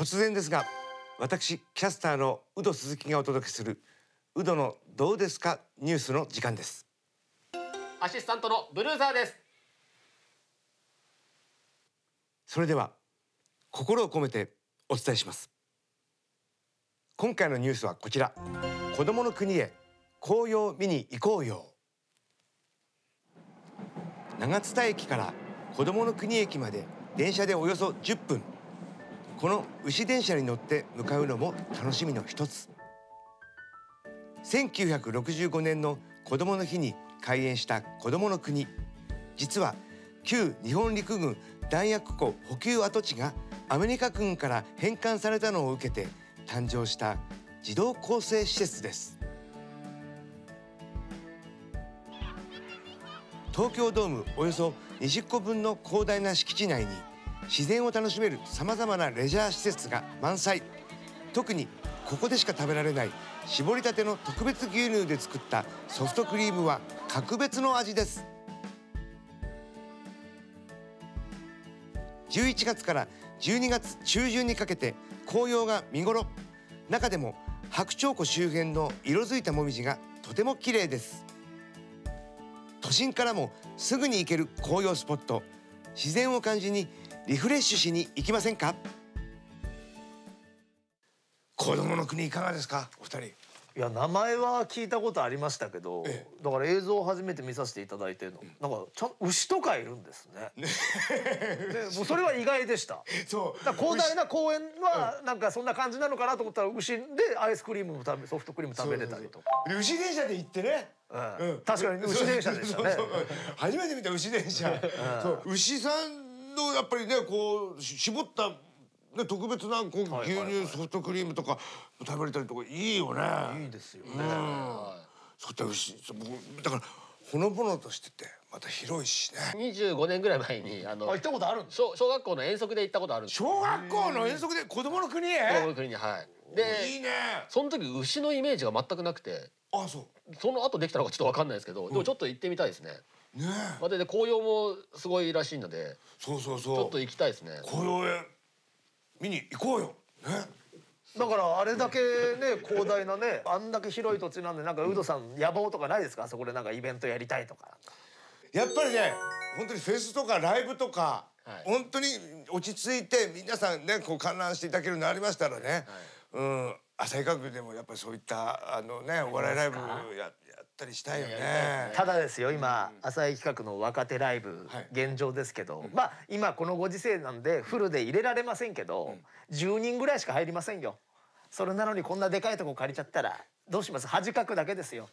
突然ですが私キャスターのウド鈴木がお届けするウドのどうですかニュースの時間ですアシスタントのブルーザーですそれでは心を込めてお伝えします今回のニュースはこちら子供の国へ紅葉見に行こうよ長津田駅から子供の国駅まで電車でおよそ10分この牛電車に乗って向かうのも楽しみの一つ1965年の子供の日に開園した子供の国実は旧日本陸軍弾薬庫補給跡地がアメリカ軍から返還されたのを受けて誕生した自動構成施設です東京ドームおよそ20個分の広大な敷地内に自然を楽しめるさまざまなレジャー施設が満載特にここでしか食べられない搾りたての特別牛乳で作ったソフトクリームは格別の味です11月から12月中旬にかけて紅葉が見頃中でも白鳥湖周辺の色づいたもみじがとても綺麗です都心からもすぐに行ける紅葉スポット自然を感じにリフレッシュしに行きませんか子供の国いかがですかお二人いや名前は聞いたことありましたけど、ええ、だから映像を初めて見させていただいての、うん、なんかちゃん牛とかいるんですね。ねでもうそれは意外でした。そうだ広大な公園はなんかそんな感じなのかなと思ったら牛でアイスクリームも食べソフトクリーム食べれたりとか。牛電車で行ってね。うん、うん、確かに牛電車でしたね。初めて見た牛電車。うん、そう牛さんとやっぱりねこう絞ったね特別なこう牛乳ソフトクリームとか食べれたりとかいいよね。いいですよね。うんそうだ僕だからほのぼのとしててまた広いしね25年ぐらい前にあの行ったことある小小学校の遠足で行ったことあるんです小学校の遠足で子供の国へ子供の国にはいでいいねその時牛のイメージが全くなくてあそうその後できたのかちょっと分かんないですけど、でもちょっと行ってみたいですね、ねまたで紅葉もすごいらしいのでそうそうそうちょっと行きたいですね紅葉へ見に行こうよねだからあれだけね広大なねあんだけ広い土地なんでなんかウドさん野望とかないですかそこでなんかイベントやりたいとかやっぱりね本当にフェスとかライブとか、はい、本当に落ち着いて皆さんねこう観覧していただけるようになりましたらね、はい、うん浅井閣でもやっぱりそういったあのねお笑いライブやったりしたいよね。ただですよ今、浅井企画の若手ライブ、現状ですけど、まあ今このご時世なんでフルで入れられませんけど、う10人ぐらいしか入りませんよ。それなのにこんなでかいとこ借りちゃったらどうします恥かくだけですよ。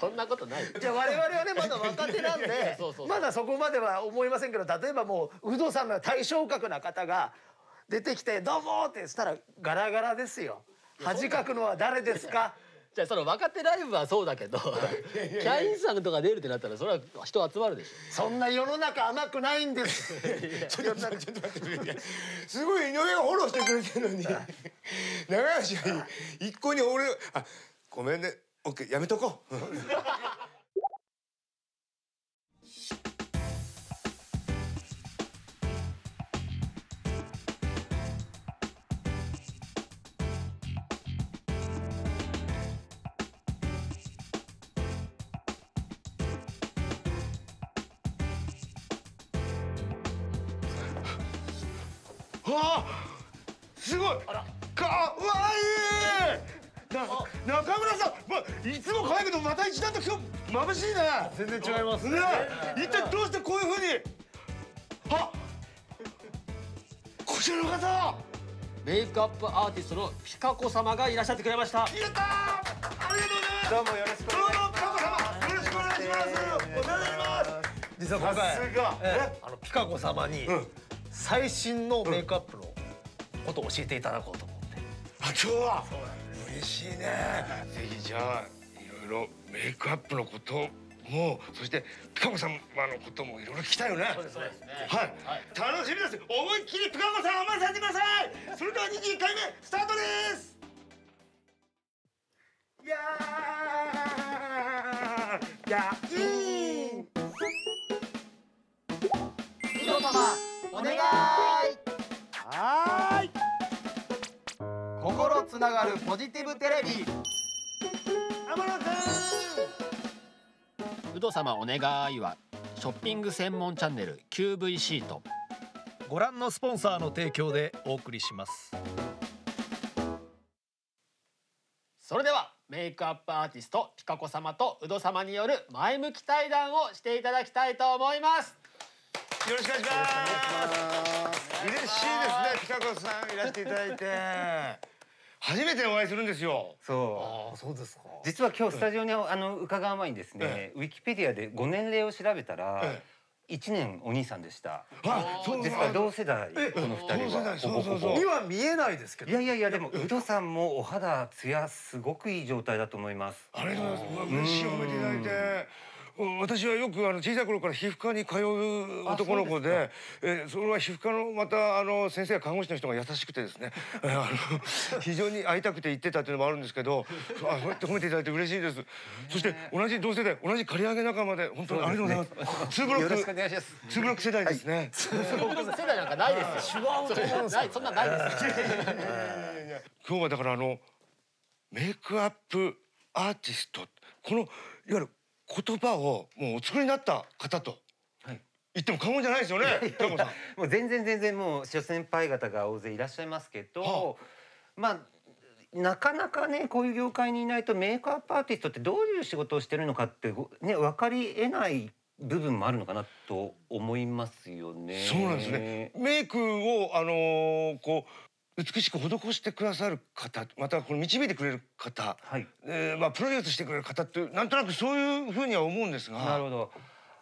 そんなことない。じゃ我々はねまだ若手なんで まだそこまでは思いませんけど例えばもう有働さんの対象格な方が出てきて「どうも!」ってしたらガラガラですよ。恥かくのは誰ですかじゃあその若手ライブはそうだけどキャインさんとか出るってなったらそれは人集まるでしょそんな世の中甘くないんです ちょっと待ってちょっと待ってすごい井上がフォローしてくれてるのに長吉が一向に俺あごめんねオッケーやめとこうもまた一段と今日眩しいね全然違いますね一体どうしてこういうふうにあこちらの方メイクアップアーティストのピカ子様がいらっしゃってくれましたやったありがとうございますどうもよろしくお願いしますどうもピカ子様よろしくお願いしますお世話になります実は今回、あのピカ子様に、最新のメイクアップのことを教えていただこうと思って、うん、あ今日は嬉しいねぜひじゃあいろメイクアップのこともそしてピカ子さんのこともいろいろ聞きたいよね。そうですね。はい。楽しみです。思いっきりピカ子さん甘えさせてください。それでは21回目スタートです。いやー、いやー、いい。みのパパお願い。はい。心つながるポジティブテレビ。山田君ウド様お願いはショッピング専門チャンネル QVC とご覧のスポンサーの提供でお送りしますそれではメイクアップアーティストピカ子様とウド様による前向き対談をしていただきたいと思いますよろしくお願いします嬉しいですねピカ子さんいらしていただいて初めてお会いするんですよ。そう。あそうですか。実は今日スタジオにあの伺う前にですね、ええ、ウィキペディアでご年齢を調べたら。え一年お兄さんでした。あ、そうですか。同世代この二人は。そうそうそう。には見えないですけど。いやいやいやでもウドさんもお肌ツヤすごくいい状態だと思います。ありがとうございます。嬉しい褒めていただいて。私はよくあの小さい頃から皮膚科に通う男の子でそえそれは皮膚科のまたあの先生や看護師の人が優しくてですね あの非常に会いたくて行ってたっていうのもあるんですけどあそうやって褒めていただいて嬉しいですそして同じ同世代同じ刈り上げ仲間で本当にありがとうございますツーブロックすツーブロック世代ですねツーブロック世代なんかないですよそんなないです 今日はだからあのメイクアップアーティストこのいわゆる言葉をもうお作りになった方と言っても過言じゃないですよね。もう全然全然もう諸先輩方が大勢いらっしゃいますけど、はあ、まあ。なかなかねこういう業界にいないとメーカーパーティストってどういう仕事をしてるのかってね分かりえない部分もあるのかなと思いますよね。そうなんですね。メイクをあのー、こう美しく施してくださる方またこの導いてくれる方、はい、えー、まあ、プロデュースしてくれる方ってなんとなくそういうふうには思うんですが。なるほど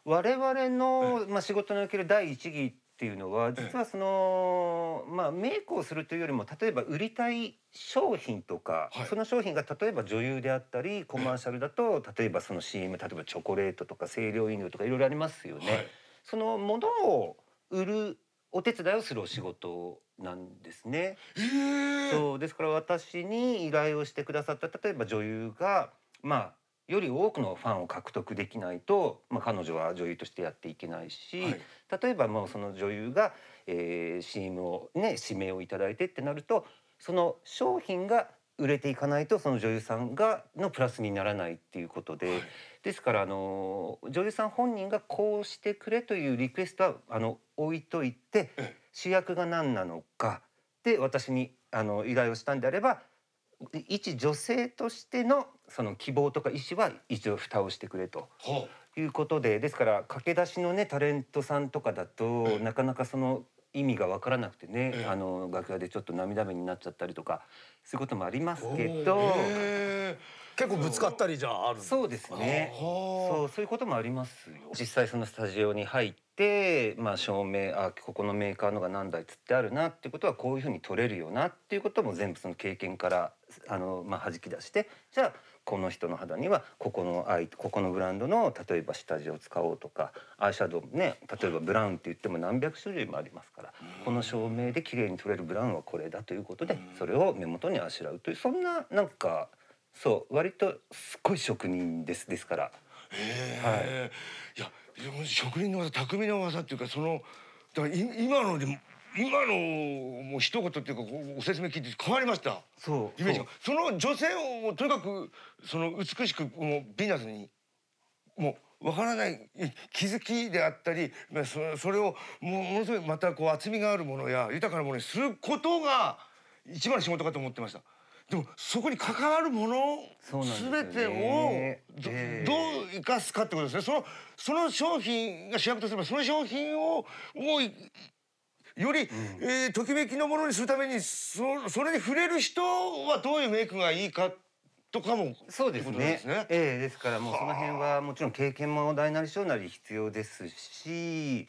我々の、まあ、仕事における第一義っていうのは実はその、まあ、メイクをするというよりも例えば売りたい商品とか、はい、その商品が例えば女優であったりコマーシャルだと例えばその CM 例えばチョコレートとか清涼飲料とかいろいろありますよね。はい、そのものを売るお手伝いをするお仕事なんですね。そうですから私に依頼をしてくださった例えば女優がまあより多くのファンを獲得できないと、まあ、彼女は女優としてやっていけないし、はい、例えばもうその女優が、えー、CM をね指名を頂いてってなるとその商品が売れていかないとその女優さんがのプラスにならないっていうことで、はい、ですからあの女優さん本人がこうしてくれというリクエストはあの置いといて主役が何なのかで私にあの依頼をしたんであれば一女性としてのその希望とか意思は一応蓋をしてくれと。いうことでですから駆け出しのねタレントさんとかだと、なかなかその意味が分からなくてね、えー、あの楽屋でちょっと涙目になっちゃったりとかそういうこともありますけど、えー、結構ぶつかったりじゃあるそうですねそうそういうこともありますよ実際そのスタジオに入ってまあ照明あここのメーカーのが何台つってあるなってことはこういうふうに取れるよなっていうことも全部その経験からあの、まあ、弾き出してじゃあこの人の肌にはここのアイここのブランドの例えば下地を使おうとかアイシャドウね例えばブラウンって言っても何百種類もありますからこの照明で綺麗に撮れるブラウンはこれだということでそれを目元にあしらうというそんななんかそう割とすごい職人ですですから。はい、いや職人の技匠の技っていうかそのだから今ので今のもう一言っていうかご説明聞いて変わりましたそうイメージがその女性をとにかくその美しくもうビーナスにもう分からない気づきであったりそれをものすごいまたこう厚みがあるものや豊かなものにすることが一番の仕事かと思ってました。でもそこに関わるものすべ、てをどえー、どう生かすかってことですねそのその商品が主役とすればその商品をもうより、うん、えー、ときめきのものにするためにそそれに触れる人はどういうメイクがいいかとかもそうですねですね、えー、ですからもうその辺はもちろん経験も大なり小なり必要ですし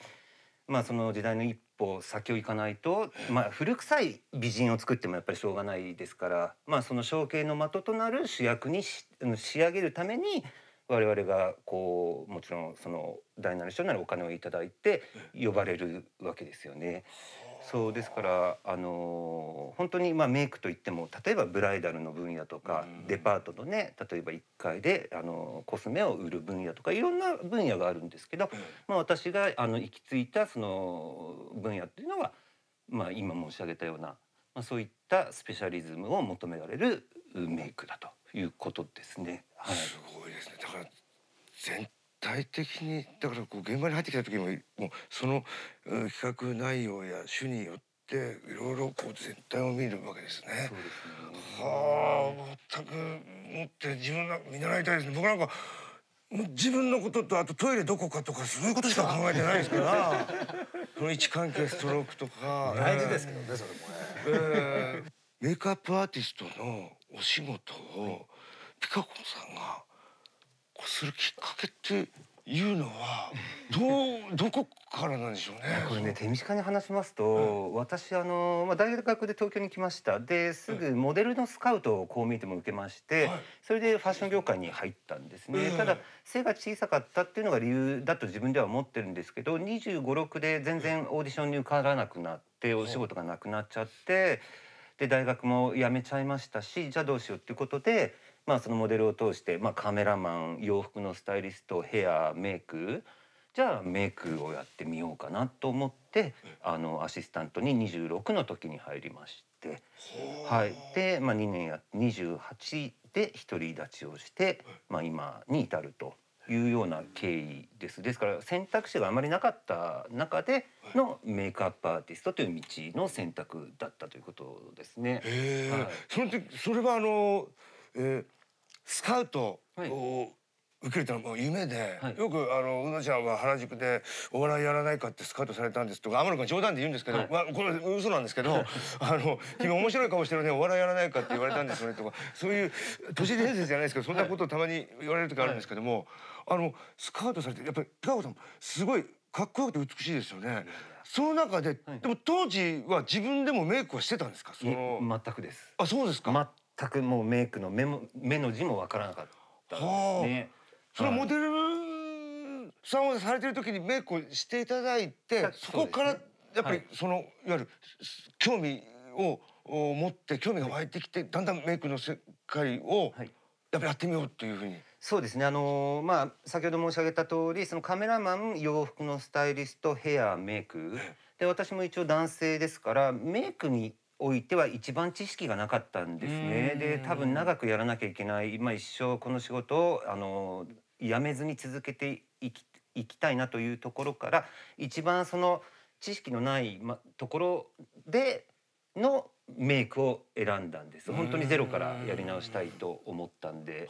まあその時代の一歩先を行かないと、まあ、古臭い美人を作ってもやっぱりしょうがないですから、まあ、その象形の的となる主役に仕上げるために我々がこうもちろんそのなり小なりお金をだいて呼ばれるわけですよね。そうですからあの本当にまあメイクといっても例えばブライダルの分野とか、デパートのね例えば1階であのコスメを売る分野とかいろんな分野があるんですけど、まあ、私があの行き着いたその分野っていうのは、まあ、今申し上げたような、まあ、そういったスペシャリズムを求められるメイクだということですね。すごいですねだから全体的にだからこう現場に入ってきた時ももうその企画内容や種によってっいろいろこう全体を見るわけですね。そうですねはあ全く持って自分が見習いたいですね。僕なんか自分のこととあとトイレどこかとかそういうことしか考えてないですから その位置関係ストロークとか大事ですけどね、えー、それもね、えー、メイクアップアーティストのお仕事を、はいピカ子さんがこうするきっかけっていうのはどう どこからなんでしょうね。これね手短に話しますと、うん、私あのまあ大学で東京に来ましたですぐモデルのスカウトをこう見ても受けまして、うん、それでファッション業界に入ったんですね。うん、ただ背が小さかったっていうのが理由だと自分では思ってるんですけど、二十五六で全然オーディションに受からなくなってお仕事がなくなっちゃって。で大学も辞めちゃいましたしじゃあどうしようっていうことでまあ、そのモデルを通して、まあ、カメラマン洋服のスタイリストヘアメイクじゃあメイクをやってみようかなと思ってあのアシスタントに26の時に入りまして、はい、で、まあ、2年や28で独り立ちをして、まあ、今に至ると。いうような経緯です。ですから選択肢があまりなかった中でのメイクアップアーティストという道の選択だったということですね。はい、それでそれはあのえスカウトを受けるってのはもう夢で、はい、よくあのうのちゃんは原宿でお笑いやらないかってスカウトされたんですとか天野君冗談で言うんですけど、はい、まあ、これ嘘なんですけど「あの君面白い顔してるねお笑いやらないか」って言われたんですよねとかそういう都市伝説じゃないですけどそんなことをたまに言われる時あるんですけども、はい、あのスカウトされてやっぱりピ子さんすごいかっこよくて美しいですよね。その中で、でも当時は自分でもメイクはしてたんですか。その全くです。あ、そうですか。くもうメイクの目も目の字もわからなかったでね。それモデルさんをされてる時にメイクをしていただいてそこからやっぱりその、い、わゆる興味を持って興味が湧いてきてだんだんメイクの世界をやっぱやってみようというふうに。そうですねあのー、まあ先ほど申し上げた通りそのカメラマン洋服のスタイリストヘアメイクで私も一応男性ですからメイクにおいては一番知識がなかったんですね。で多分長くやらなきゃいけない今一生この仕事をあの辞めずに続けていきいきたいなというところから一番その知識のない、ま、ところでのメイクを選んだんです本当にゼロからやり直したいと思ったんで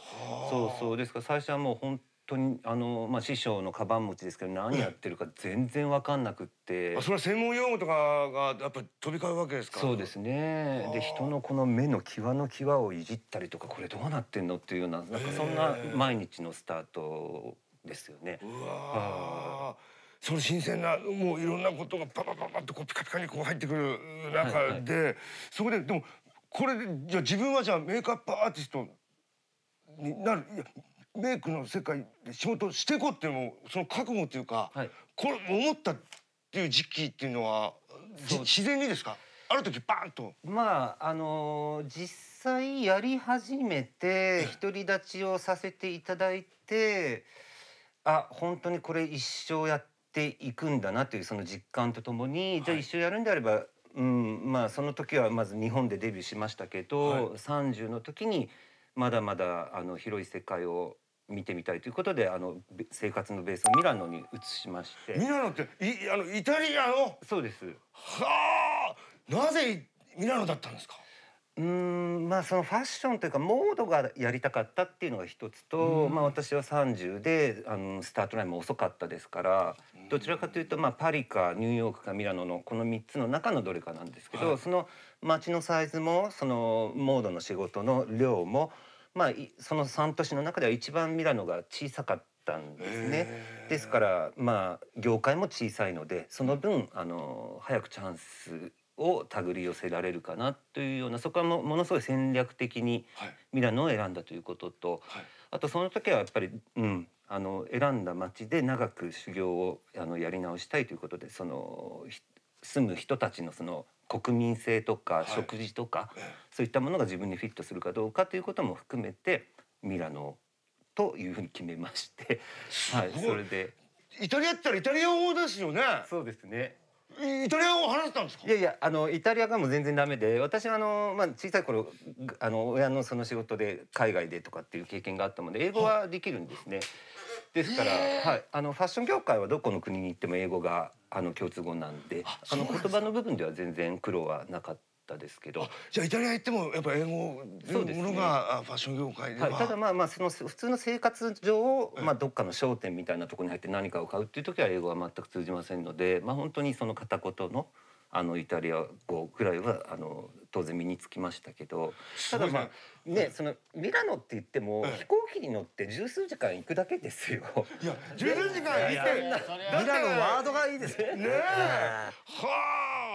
そうそうですから最初はもう本当にあの、まあ、師匠のカバン持ちですけど何やってるか全然分かんなくって、あそれは専門用語とかがやっぱ飛び交うわけですかそうですねで人のこの目の際の際をいじったりとかこれどうなってんのっていうようななんかそんな毎日のスタートですよね。うわその新鮮なもういろんなことがパパパパッとこうピカピカにこう入ってくる中で、はいはい、そこででもこれでじゃあ自分はじゃあメイクアップアーティストになるいやメイクの世界で仕事をしていこうっていうのその覚悟というか、はい、これ思ったっていう時期っていうのは自然にですかある時バーンと。まああのー、実際やり始めて独り立ちをさせていただいてあ本当にこれ一生やっていくんだなというその実感とともに、はい、じゃあ一生やるんであれば、うんまあ、その時はまず日本でデビューしましたけど、はい、30の時にまだまだあの広い世界を見てみたいということであの生活のベースをミラノに移しましてミラノっていあのイタリアのそうですはあなぜミラノだったんですかうんまあそのファッションというかモードがやりたかったっていうのが一つと、まあ、私は30であのスタートラインも遅かったですからどちらかというと、まあ、パリかニューヨークかミラノのこの3つの中のどれかなんですけど、はい、その街のサイズもそのモードの仕事の量もまあ、その3都市の中では一番ミラノが小さかったんですね。ですからまあ業界も小さいのでその分あの早くチャンスを手繰り寄せられるかなというようなそこはもものすごい戦略的にミラノを選んだということと、はい、あとその時はやっぱり、うん、あの選んだ町で長く修行をあのやり直したいということでその住む人たちのその国民性とか食事とか、はい、そういったものが自分にフィットするかどうかということも含めてミラノというふうに決めましてはい、それでイタリアったらイタリア語ですよねそうですねイタリア語話したんですかいやいやあのイタリア語も全然ダメで私はあの、まあ、小さい頃あの親のその仕事で海外でとかっていう経験があったので英語はできるんですね。はいですから、はい、あのファッション業界はどこの国に行っても英語があの共通語なんであの言葉の部分では全然苦労はなかった。ですけどじゃあイタリア行ってもやっぱ英語のものが、ファッション業界では、はい、ただまあまあその普通の生活上、まあ、どっかの商店みたいなところに入って何かを買うっていう時は英語は全く通じませんので、まあ、本当にその片言のあのイタリア語くらいはあの当然身につきましたけどただまあねそのミラノって言っても飛行機に乗って十数時間行くだけですよ。いや十数時間行ってミラノワードがいいですね。ねは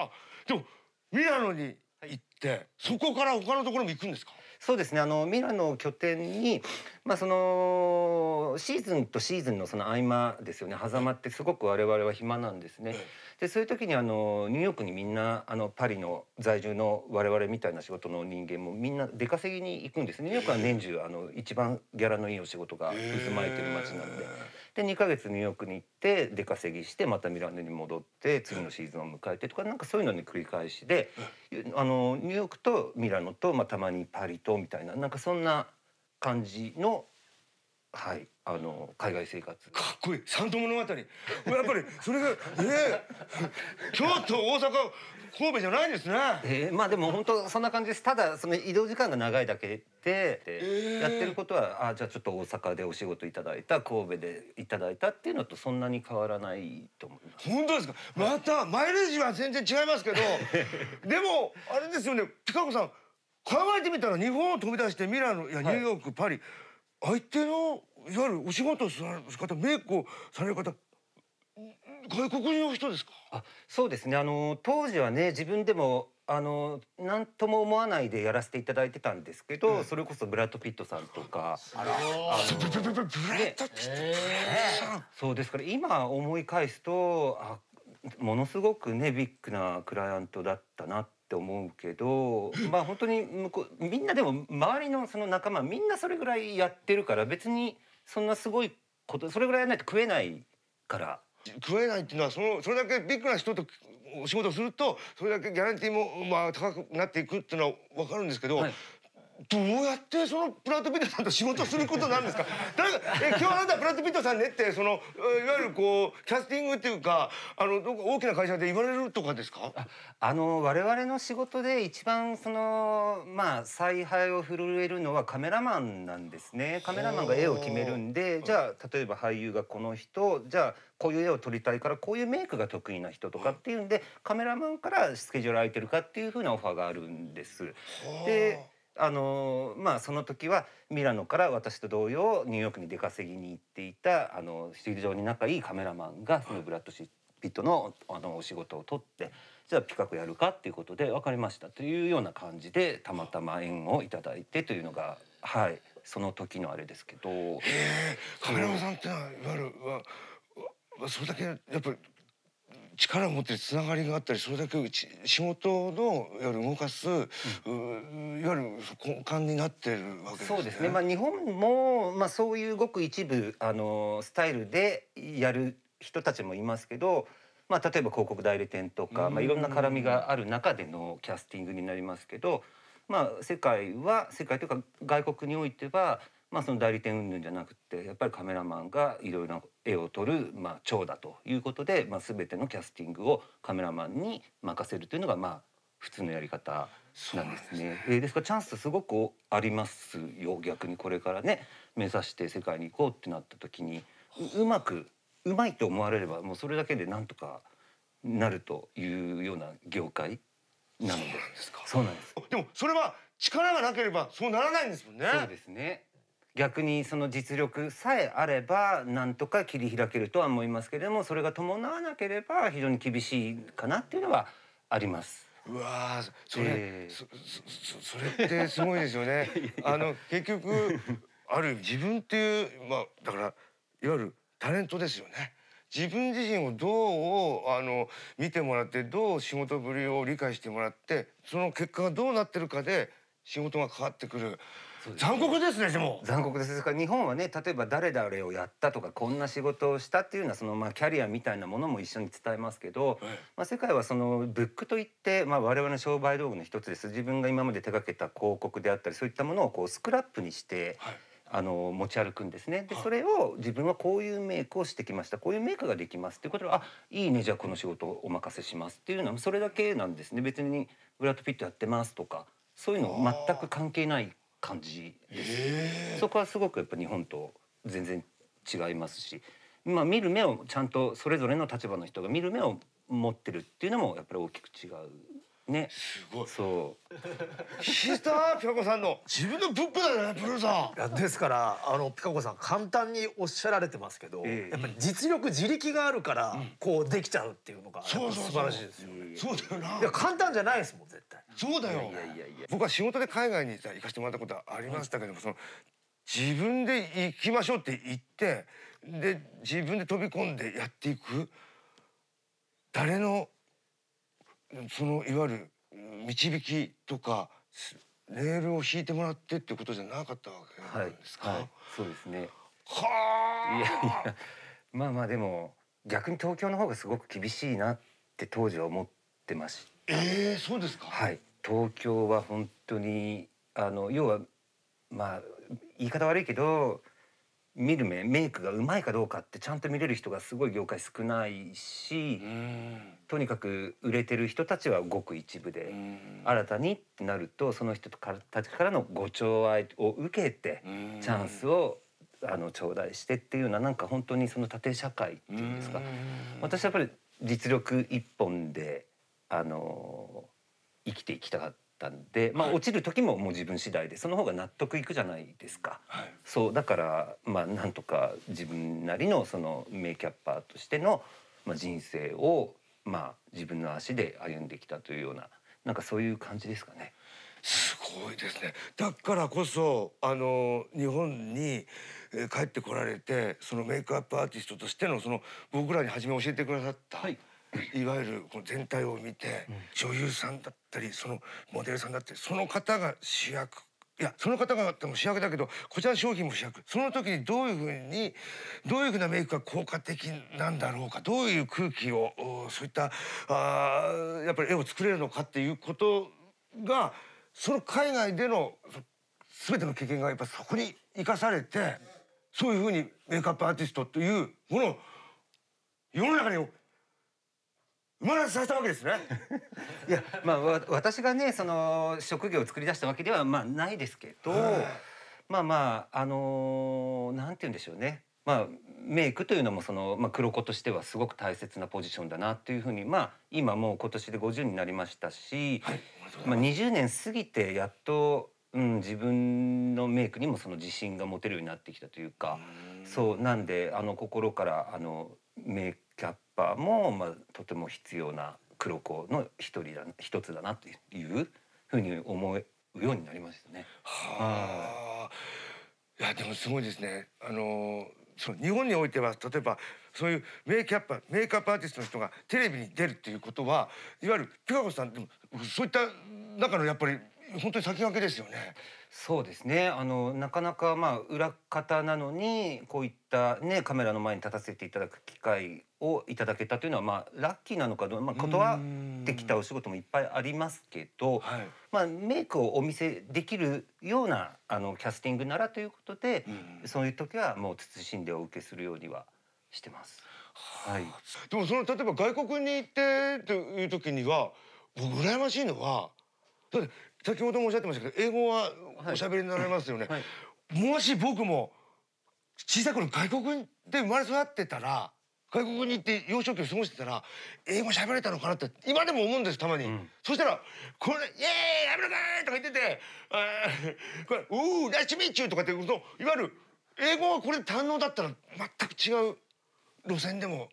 あでもミラノに行ってそこから他のところも行くんですかそうですねあのミラノを拠点にまあそのシーズンとシーズンのその合間ですよね狭間ってすごく我々は暇なんですね。でそういう時にあのニューヨークにみんなあのパリの在住の我々みたいな仕事の人間もみんな出稼ぎに行くんですニューヨークは年中あの一番ギャラのいいお仕事が渦巻いてる街なんで。で2か月ニューヨークに行って出稼ぎしてまたミラノに戻って次のシーズンを迎えてとかなんかそういうのに繰り返しであのニューヨークとミラノと、まあ、たまにパリとみたいななんかそんな感じのはい、あの海外生活。かっこいい、三度物語。やっぱり、それが、ねえ。京都、大阪、神戸じゃないですね。えー、まあ、でも、本当、そんな感じです。ただ、その移動時間が長いだけで、えやってることは、あ、じゃ、ちょっと大阪でお仕事いただいた、神戸でいただいたっていうのと、そんなに変わらないと思います。本当ですか。また、マイレージは全然違いますけど。でも、あれですよね、ピカ子さん。考えてみたら日本を飛び出してミラノいやニューヨーク、パリ相手のいわゆるお仕事をされる方メイクをされる方外国人の人ですかあそうですねあの当時はね自分でもあの何とも思わないでやらせていただいてたんですけど、うん、それこそブラッド・ピットさんとかあそうですから今思い返すとあものすごくねビッグなクライアントだったなってって思うけどまあ本当に向こうみんなでも周りのその仲間みんなそれぐらいやってるから別にそんなすごいことそれぐらいやらないと食えないから。食えないっていうのはそのそれだけビッグな人とお仕事するとそれだけギャランティーもまあ高くなっていくっていうのは分かるんですけど、はい、どうやってそのプラットピットさんと仕事することなんですかかえ今日あなたプラットピットさんねってそのいわゆるこうキャスティングっていうかあの大きな会社で言われるとかですかあの我々の仕事で一番そのまあ采配を振るえるのはカメラマンなんですねカメラマンが絵を決めるんでじゃあ例えば俳優がこの人じゃあこういう絵を撮りたいからこういうメイクが得意な人とかっていうんでカメラマンからスケジュール空いてるかっていうふうなオファーがあるんです。であのまあその時はミラノから私と同様ニューヨークに出稼ぎに行っていたあの非常に仲いいカメラマンがそのブラッド・シピットのあのお仕事を取ってじゃあピカクやるかっていうことで分かりましたというような感じでたまたま縁をいただいてというのがはいその時のあれですけど。カメラマンさんっていわゆるそれだけやっぱ力を持ってつながりがあったりそれだけうち仕事のいわゆる動かす、うん、いわゆる根幹になってるわけですね。そうですねまあ、日本も、まあ、そういうごく一部あのスタイルでやる人たちもいますけど、まあ、例えば広告代理店とか、まあ、いろんな絡みがある中でのキャスティングになりますけど、まあ、世界は世界というか外国においてはまあ、その代理店云々じゃなくてやっぱりカメラマンがいろいろな絵を撮る、まあ、長だということで、まあ、全てのキャスティングをカメラマンに任せるというのがまあ普通のやり方なんですね。ですねえー、ですからチャンスすごくありますよ逆にこれからね目指して世界に行こうってなった時にうまくうまいと思われればもうそれだけでなんとかなるというような業界なのでそうなんですでもそれは力がなければそうならないんですもんね。そうですね逆にその実力さえあればなんとか切り開けるとは思いますけれどもそれが伴わなければ非常に厳しいかなっていうのはあります。うわそれ、えー、そそそれってすごいですよね。あの結局 ある自分っていうまあだからいわゆるタレントですよね。自分自身をどうあの見てもらってどう仕事ぶりを理解してもらってその結果がどうなってるかで仕事が変わってくる。残酷ですねでも残酷ですから日本はね例えば誰々をやったとかこんな仕事をしたっていうのはそのまあキャリアみたいなものも一緒に伝えますけど、はい、まあ、世界はそのブックといってまあ我々の商売道具の一つです自分が今まで手がけた広告であったりそういったものをこうスクラップにして、はいあの持ち歩くんですねでそれを自分はこういうメイクをしてきましたこういうメイクができますっていうことであいいねじゃあこの仕事お任せしますっていうのはそれだけなんですね別にブラッド・ピットやってますとかそういうの全く関係ない感じです、えー、そこはすごくやっぱ日本と全然違いますし、まあ、見る目をちゃんとそれぞれの立場の人が見る目を持ってるっていうのもやっぱり大きく違うねすごいそう聞いたピカ子さんの自分のブッブだねブルーザーですからあのピカ子さん簡単におっしゃられてますけど、えー、やっぱり実力自力があるから、うん、こうできちゃうっていうのが素晴らしいですよねそうだよな簡単じゃないですもん絶対そうだよ僕は仕事で海外に行かせてもらったことありましたけども、その自分で行きましょうって言ってで自分で飛び込んでやっていく誰のそのいわゆる導きとかレールを引いてもらってってことじゃなかったわけなんですか、はいはい、そうですねはあいやいやまあまあでも逆に東京の方がすごく厳しいなって当時は思ってましえー、そうですか。はい。東京は本当にあの要はまあ言い方悪いけど見る目メイクがうまいかどうかってちゃんと見れる人がすごい業界少ないしとにかく売れてる人たちはごく一部で新たにってなるとその人たちからのご寵愛を受けてチャンスをあの頂戴してっていうのはなんか本当にその縦社会っていうんですか私はやっぱり実力一本であの生きていきたかったんで、まあ、落ちる時ももう自分次第でその方が納得いくじゃないですか、はい、そうだから、まあ、なんとか自分なりのその名キャッパーとしての、まあ、人生を、まあ、自分の足で歩んできたというようななんかそういう感じですかね。すごいですね。だからこそあの日本に帰ってこられてそのメイクアップアーティストとしてのその僕らに初め教えてくださった、はい、いわゆるこの全体を見て、女優さんだったりそのモデルさんだったりその方が主役いやその方がも主役だけどこちらの商品も主役その時にどういうふうにどういうふうなメイクが効果的なんだろうかどういう空気をそういったあやっぱり絵を作れるのかっていうことがその海外での全ての経験がやっぱそこに生かされてそういうふうにメイクアップアーティストというものを世の中に生まれさせたわけですね。いや、まあ、私がね、その職業を作り出したわけでは、まあ、ないですけど。まあまあ、あのー、なんて言うんでしょうね。まあ、メイクというのもその、まあ、黒子としてはすごく大切なポジションだなというふうに、まあ、今もう今年で50になりましたし、はい、まあ、20年過ぎてやっと、うん、自分のメイクにもその自信が持てるようになってきたというかそうなんであの心からあのメイパーも、まあ、とても必要な黒子の一人だ一つだなというふうに思うようになりましたね。はあ、いやでもすごいですね。あのそう日本においては例えばそういうメイキャップメイクアップアーティストの人がテレビに出るっていうことはいわゆるピカ子さんでもそういった中のやっぱり本当に先駆けですよね。そうですね。あのなかなかまあ裏方なのにこういったねカメラの前に立たせていただく機会をいただけたというのはまあラッキーなのかどうまあ断ってきたお仕事もいっぱいありますけど、はい、まあメイクをお見せできるようなあのキャスティングならということで、うそういう時はもう慎んでお受けするようにはしてます。はい。でもその例えば外国に行ってという時には僕羨ましいのは。だって先ほどもおっしゃってましたけど英語はおしゃべりになられますよね、はいはい、もし僕も小さい頃外国で生まれ育ってたら外国に行って幼少期を過ごしてたら英語喋れたのかなって今でも思うんですたまに、うん、そしたら「これイエーイやめろかン!」とか言ってて「これうーラッシュミッチュー」とかって言うといわゆる英語はこれ堪能だったら全く違う路線でも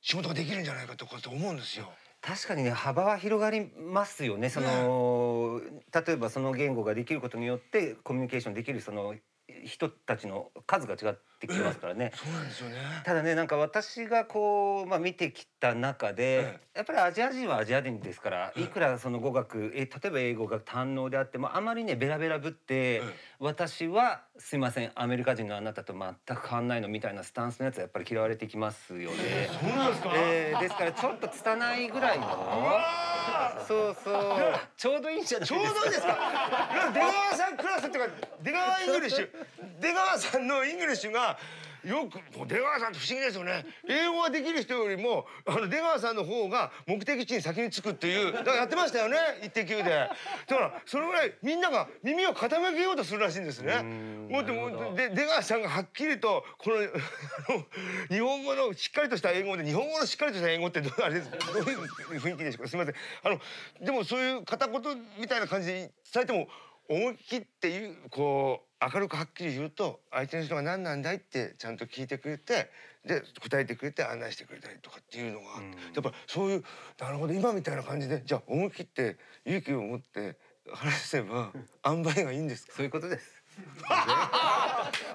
仕事ができるんじゃないかとかって思うんですよ。確かにね幅は広がりますよねその、例えばその言語ができることによってコミュニケーションできるその人たちの数が違ってきますからね。そうなんですよね。ただねなんか私がこうまあ見てきた中で、やっぱりアジア人はアジア人ですから、いくらその語学え例えば英語が堪能であってもあまりねベラベラぶって、私はすいませんアメリカ人のあなたと全く変わんないのみたいなスタンスのやつはやっぱり嫌われてきますよね。そうなんですか。えー、ですからちょっと拙いぐらいの。そうそう。ちょうどいいんじゃないちょうどいいですか。出川さんクラスとか出川イングリッシュ、出川さんのイングリッシュがよく出川さんって不思議ですよね英語ができる人よりもあの出川さんの方が目的地に先に着くっていうだからやってましたよね「イッテ Q!」でだからそのぐらいみんなが耳を傾けようとするらしいんですねもっともで出川さんがはっきりとこの 日本語のしっかりとした英語で日本語のしっかりとした英語ってどうあれですどういう雰囲気でしょうかすみませんあのでもそういう片言みたいな感じで伝えても思い切って言うこう明るくはっきり言うと相手の人が何なんだいってちゃんと聞いてくれてで答えてくれて案内してくれたりとかっていうのがあって、やっぱそういうなるほど今みたいな感じでじゃあ思い切って勇気を持って話せば塩梅 がいいんですかそういうことです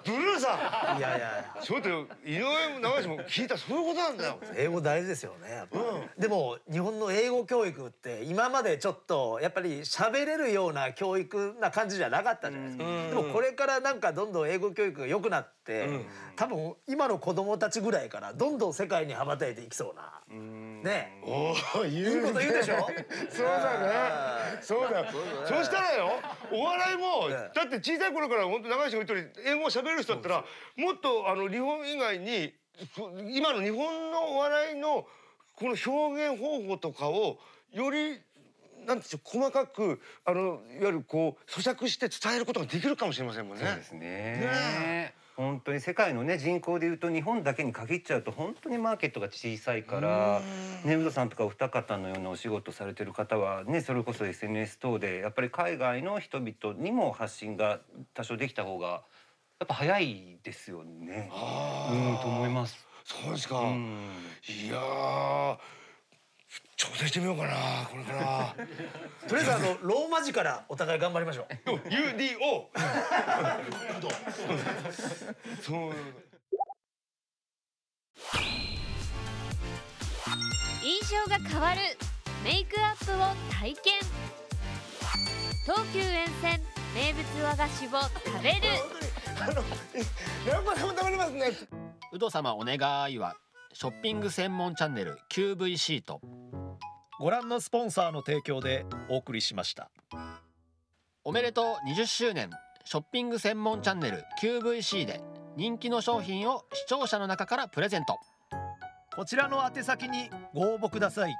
ブルーさん。いやいや。ちょっと井上直しも聞いたそういうことなんだよ。英語大事ですよね。うん、でも日本の英語教育って今までちょっとやっぱり喋れるような教育な感じじゃなかったじゃないですか。でもこれからなんかどんどん英語教育が良くなって、うん、多分今の子供たちぐらいからどんどん世界に羽ばたいていきそうな。うん、ね。おお言う、ね、いいこと言うでしょ。そうだね。そうだ。そうしたらよ、お笑いもだって小さい頃からから本当長い人が言ってる英語を喋れる人だったらもっとあの日本以外に今の日本のお笑いのこの表現方法とかをよりなんでしょう細かくあのいわゆるこう咀嚼して伝えることができるかもしれませんもんね。そうですね。ね本当に世界のね人口でいうと日本だけに限っちゃうと本当にマーケットが小さいからねうどさんとかお二方のようなお仕事されてる方はねそれこそ SNS 等でやっぱり海外の人々にも発信が多少できた方がやっぱ早いですよね。うんと思います。そうですか。いや挑戦してみようかなこれから とりあえずあのローマ字からお互い頑張りましょう UDO そう印象が変わるメイクアップを体験東急沿線名物和菓子を食べるあの何も食べれますね有働様お願いはショッピング専門チャンネル QV c とご覧のスポンサーの提供でお送りしましたおめでとう20周年ショッピング専門チャンネル QVC で人気の商品を視聴者の中からプレゼントこちらの宛先にご応募ください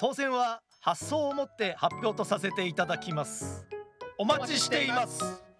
当選は発送をもって発表とさせていただきますお待ちしています